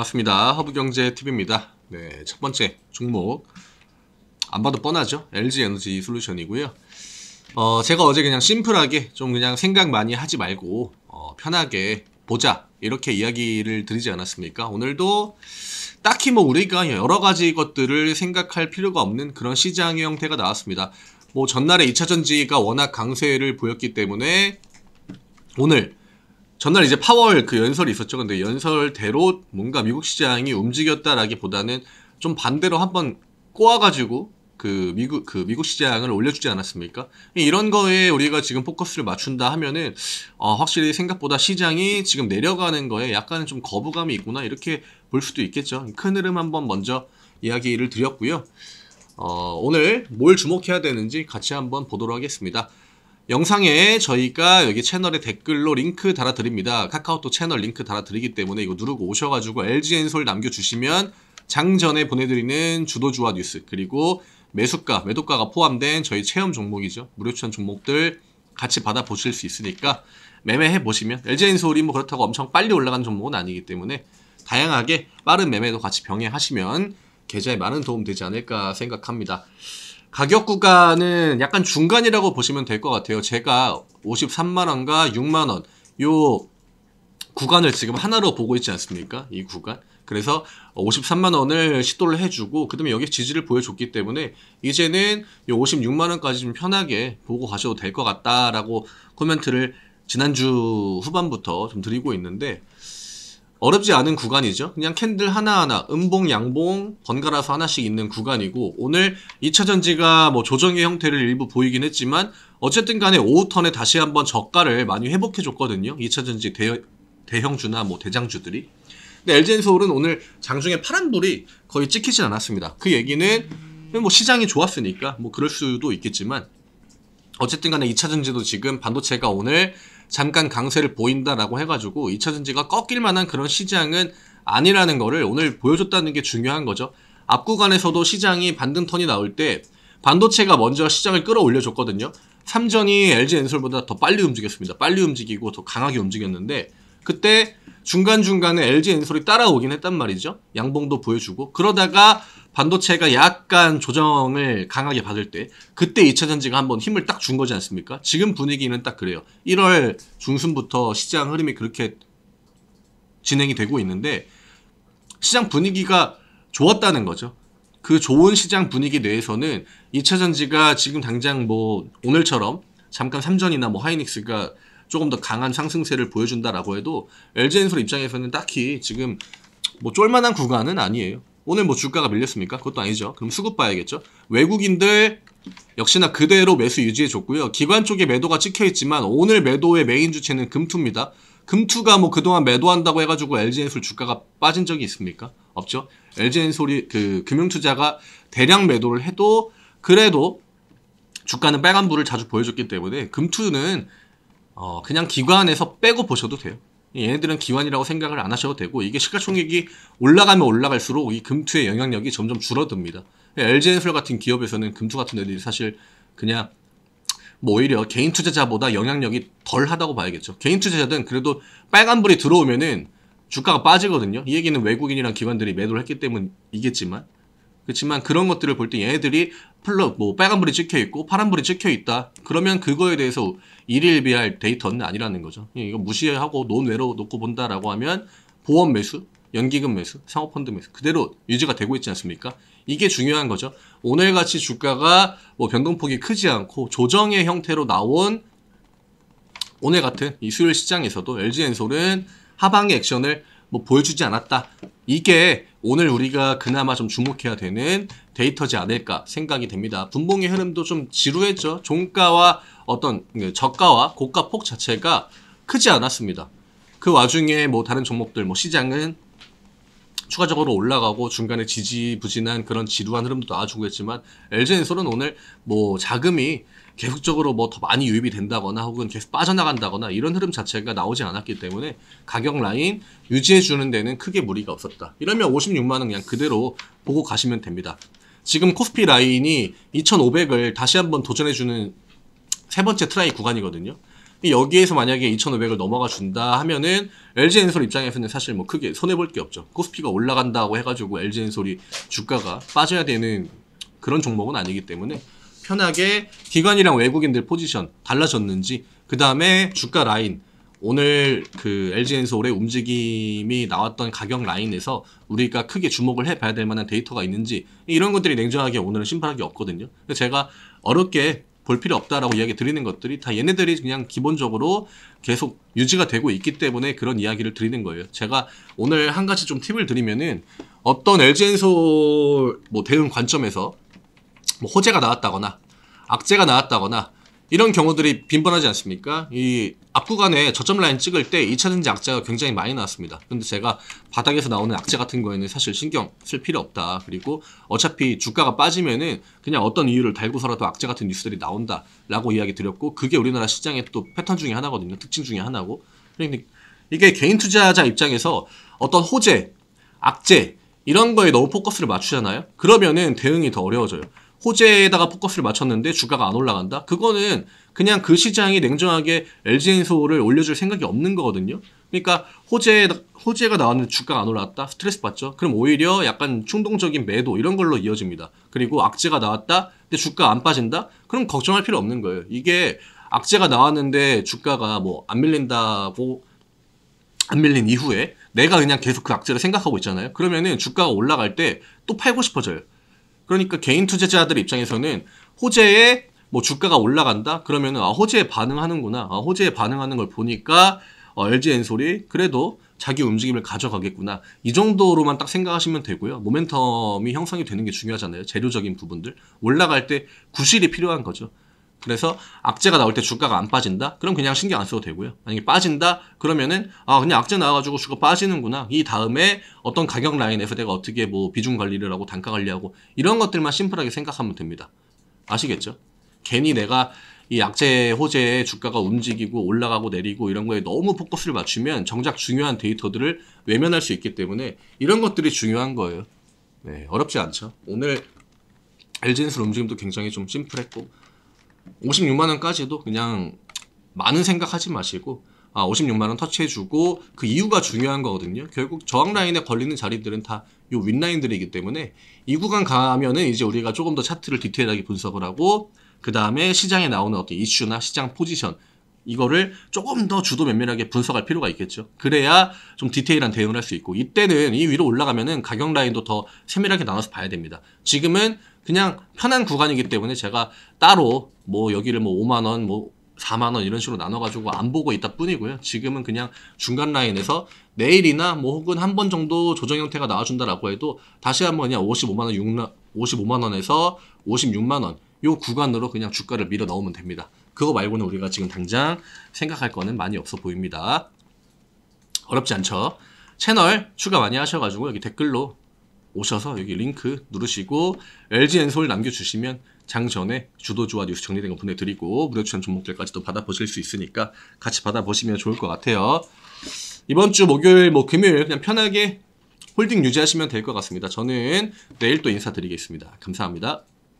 반갑습니다. 허브경제TV입니다. 네, 첫 번째 종목 안 봐도 뻔하죠. LG에너지 솔루션이고요. 어, 제가 어제 그냥 심플하게 좀 그냥 생각 많이 하지 말고 어, 편하게 보자 이렇게 이야기를 드리지 않았습니까? 오늘도 딱히 뭐 우리가 여러 가지 것들을 생각할 필요가 없는 그런 시장의 형태가 나왔습니다. 뭐 전날에 2차전지가 워낙 강세를 보였기 때문에 오늘 전날 이제 파월 그 연설이 있었죠. 근데 연설대로 뭔가 미국 시장이 움직였다라기보다는 좀 반대로 한번 꼬아가지고 그 미국 그 미국 시장을 올려주지 않았습니까? 이런 거에 우리가 지금 포커스를 맞춘다 하면은 어, 확실히 생각보다 시장이 지금 내려가는 거에 약간은 좀 거부감이 있구나 이렇게 볼 수도 있겠죠. 큰 흐름 한번 먼저 이야기를 드렸고요. 어, 오늘 뭘 주목해야 되는지 같이 한번 보도록 하겠습니다. 영상에 저희가 여기 채널에 댓글로 링크 달아드립니다. 카카오톡 채널 링크 달아드리기 때문에 이거 누르고 오셔가지고 LG엔솔 남겨주시면 장전에 보내드리는 주도주와 뉴스 그리고 매수가, 매도가가 포함된 저희 체험 종목이죠. 무료 추천 종목들 같이 받아보실 수 있으니까 매매해 보시면 LG엔솔이 뭐 그렇다고 엄청 빨리 올라간 종목은 아니기 때문에 다양하게 빠른 매매도 같이 병행하시면 계좌에 많은 도움 되지 않을까 생각합니다. 가격 구간은 약간 중간이라고 보시면 될 것 같아요. 제가 53만원과 6만원 요 구간을 지금 하나로 보고 있지 않습니까? 이 구간. 그래서 53만 원을 시도를 해주고 그다음에 여기 지지를 보여줬기 때문에 이제는 이 56만 원까지 좀 편하게 보고 가셔도 될 것 같다라고 코멘트를 지난주 후반부터 좀 드리고 있는데 어렵지 않은 구간이죠. 그냥 캔들 하나하나 음봉 양봉 번갈아서 하나씩 있는 구간이고 오늘 2차 전지가 뭐 조정의 형태를 일부 보이긴 했지만 어쨌든 간에 오후턴에 다시 한번 저가를 많이 회복해 줬거든요. 2차 전지 대, 대형주나 뭐 대장주들이. 근데 LG엔서울은 오늘 장중에 파란불이 거의 찍히진 않았습니다. 그 얘기는 뭐 시장이 좋았으니까 뭐 그럴 수도 있겠지만 어쨌든 간에 2차전지도 지금 반도체가 오늘 잠깐 강세를 보인다라고 해가지고 2차전지가 꺾일 만한 그런 시장은 아니라는 거를 오늘 보여줬다는 게 중요한 거죠. 앞구간에서도 시장이 반등턴이 나올 때 반도체가 먼저 시장을 끌어올려줬거든요. 3전이 LG 엔솔보다 더 빨리 움직였습니다. 빨리 움직이고 더 강하게 움직였는데 그때 중간중간에 LG 엔솔이 따라오긴 했단 말이죠. 양봉도 보여주고 그러다가 반도체가 약간 조정을 강하게 받을 때 그때 2차 전지가 한번 힘을 딱 준 거지 않습니까? 지금 분위기는 딱 그래요. 1월 중순부터 시장 흐름이 그렇게 진행이 되고 있는데 시장 분위기가 좋았다는 거죠. 그 좋은 시장 분위기 내에서는 2차 전지가 지금 당장 뭐 오늘처럼 잠깐 삼전이나 뭐 하이닉스가 조금 더 강한 상승세를 보여준다라고 해도 LG엔솔 입장에서는 딱히 지금 뭐 쫄만한 구간은 아니에요. 오늘 뭐 주가가 밀렸습니까? 그것도 아니죠. 그럼 수급 봐야겠죠. 외국인들 역시나 그대로 매수 유지해줬고요. 기관 쪽에 매도가 찍혀있지만 오늘 매도의 메인 주체는 금투입니다. 금투가 뭐 그동안 매도한다고 해가지고 LG엔솔 주가가 빠진 적이 있습니까? 없죠. LG엔솔이 그 금융투자가 대량 매도를 해도 그래도 주가는 빨간불을 자주 보여줬기 때문에 금투는 어 그냥 기관에서 빼고 보셔도 돼요. 얘네들은 기환이라고 생각을 안 하셔도 되고 이게 시가총액이 올라가면 올라갈수록 이 금투의 영향력이 점점 줄어듭니다. LG엔솔 같은 기업에서는 금투 같은 애들이 사실 그냥 뭐 오히려 개인 투자자보다 영향력이 덜하다고 봐야겠죠. 개인 투자자든 그래도 빨간불이 들어오면은 주가가 빠지거든요. 이 얘기는 외국인이랑 기관들이 매도를 했기 때문이겠지만 그렇지만 그런 것들을 볼 때 얘네들이 플러 뭐 빨간불이 찍혀 있고 파란불이 찍혀 있다. 그러면 그거에 대해서 일일비할 데이터는 아니라는 거죠. 예, 이거 무시하고 논외로 놓고 본다라고 하면 보험 매수, 연기금 매수, 상호펀드 매수 그대로 유지가 되고 있지 않습니까? 이게 중요한 거죠. 오늘같이 주가가 뭐 변동폭이 크지 않고 조정의 형태로 나온 오늘 같은 이 수요일 시장에서도 LG엔솔은 하방의 액션을 뭐 보여주지 않았다. 이게 오늘 우리가 그나마 좀 주목해야 되는 데이터지 않을까 생각이 됩니다. 분봉의 흐름도 좀 지루했죠. 종가와 어떤 그 저가와 고가 폭 자체가 크지 않았습니다. 그 와중에 뭐 다른 종목들 뭐 시장은 추가적으로 올라가고 중간에 지지부진한 그런 지루한 흐름도 나와주고 있지만엘 g 엔솔은 오늘 뭐 자금이 계속적으로 뭐 더 많이 유입이 된다거나 혹은 계속 빠져나간다거나 이런 흐름 자체가 나오지 않았기 때문에 가격 라인 유지해 주는 데는 크게 무리가 없었다. 이러면 56만 원 그냥 그대로 보고 가시면 됩니다. 지금 코스피 라인이 2500을 다시 한번 도전해 주는 세 번째 트라이 구간이거든요. 여기에서 만약에 2,500을 넘어가 준다 하면은 LG 엔솔 입장에서는 사실 뭐 크게 손해 볼 게 없죠. 코스피가 올라간다고 해가지고 LG 엔솔이 주가가 빠져야 되는 그런 종목은 아니기 때문에 편하게 기관이랑 외국인들 포지션 달라졌는지 그 다음에 주가 라인 오늘 그 l g 엔 올해 움직임이 나왔던 가격 라인에서 우리가 크게 주목을 해봐야 될 만한 데이터가 있는지 이런 것들이 냉정하게 오늘은 심판하기 없거든요. 제가 어렵게 볼 필요 없다라고 이야기 드리는 것들이 다 얘네들이 그냥 기본적으로 계속 유지가 되고 있기 때문에 그런 이야기를 드리는 거예요. 제가 오늘 한 가지 좀 팁을 드리면은 어떤 LG엔솔 뭐 대응 관점에서 뭐 호재가 나왔다거나 악재가 나왔다거나 이런 경우들이 빈번하지 않습니까? 이 앞구간에 저점 라인 찍을 때 2차전지 악재가 굉장히 많이 나왔습니다. 근데 제가 바닥에서 나오는 악재 같은 거에는 사실 신경 쓸 필요 없다. 그리고 어차피 주가가 빠지면은 그냥 어떤 이유를 달고서라도 악재 같은 뉴스들이 나온다. 라고 이야기 드렸고, 그게 우리나라 시장의 또 패턴 중에 하나거든요. 특징 중에 하나고. 그러니까 이게 개인 투자자 입장에서 어떤 호재, 악재, 이런 거에 너무 포커스를 맞추잖아요? 그러면은 대응이 더 어려워져요. 호재에다가 포커스를 맞췄는데 주가가 안 올라간다? 그거는 그냥 그 시장이 냉정하게 LG엔소를 올려줄 생각이 없는 거거든요. 그러니까 호재 호재가 나왔는데 주가가 안 올라왔다 스트레스 받죠. 그럼 오히려 약간 충동적인 매도 이런 걸로 이어집니다. 그리고 악재가 나왔다 근데 주가 안 빠진다 그럼 걱정할 필요 없는 거예요. 이게 악재가 나왔는데 주가가 뭐 안 밀린다고 안 밀린 이후에 내가 그냥 계속 그 악재를 생각하고 있잖아요. 그러면은 주가가 올라갈 때 또 팔고 싶어져요. 그러니까 개인 투자자들 입장에서는 호재에 뭐 주가가 올라간다? 그러면은 아, 호재에 반응하는구나. 아, 호재에 반응하는 걸 보니까 어, LG 엔솔이 그래도 자기 움직임을 가져가겠구나. 이 정도로만 딱 생각하시면 되고요. 모멘텀이 형성이 되는 게 중요하잖아요. 재료적인 부분들. 올라갈 때 구실이 필요한 거죠. 그래서 악재가 나올 때 주가가 안 빠진다? 그럼 그냥 신경 안 써도 되고요. 만약에 빠진다? 그러면은 아 그냥 악재 나와가지고 주가 빠지는구나. 이 다음에 어떤 가격 라인에서 내가 어떻게 뭐 비중 관리를 하고 단가 관리하고 이런 것들만 심플하게 생각하면 됩니다. 아시겠죠? 괜히 내가 이 악재 호재의 주가가 움직이고 올라가고 내리고 이런 거에 너무 포커스를 맞추면 정작 중요한 데이터들을 외면할 수 있기 때문에 이런 것들이 중요한 거예요. 네, 어렵지 않죠. 오늘 엘진스 움직임도 굉장히 좀 심플했고 56만원까지도 그냥 많은 생각하지 마시고 아, 56만원 터치해주고 그 이유가 중요한 거거든요. 결국 저항라인에 걸리는 자리들은 다요 윗라인들이기 때문에 이 구간 가면은 이제 우리가 조금 더 차트를 디테일하게 분석을 하고 그 다음에 시장에 나오는 어떤 이슈나 시장 포지션 이거를 조금 더 주도 면밀하게 분석할 필요가 있겠죠. 그래야 좀 디테일한 대응을 할 수 있고 이때는 이 위로 올라가면은 가격 라인도 더 세밀하게 나눠서 봐야 됩니다. 지금은 그냥 편한 구간이기 때문에 제가 따로 뭐 여기를 뭐 5만 원, 뭐 4만 원 이런 식으로 나눠가지고 안 보고 있다 뿐이고요. 지금은 그냥 중간 라인에서 내일이나 뭐 혹은 한 번 정도 조정 형태가 나와준다라고 해도 다시 한 번 그냥 55만 원, 55만 원에서 56만 원요 구간으로 그냥 주가를 밀어 넣으면 됩니다. 그거 말고는 우리가 지금 당장 생각할 거는 많이 없어 보입니다. 어렵지 않죠? 채널 추가 많이 하셔가지고 여기 댓글로 오셔서 여기 링크 누르시고 LGN 솔 남겨주시면 장전에 주도주와 뉴스 정리된 거 보내드리고 무료 추천 종목들까지도 받아보실 수 있으니까 같이 받아보시면 좋을 것 같아요. 이번 주 목요일, 뭐 금요일 그냥 편하게 홀딩 유지하시면 될 것 같습니다. 저는 내일 또 인사드리겠습니다. 감사합니다.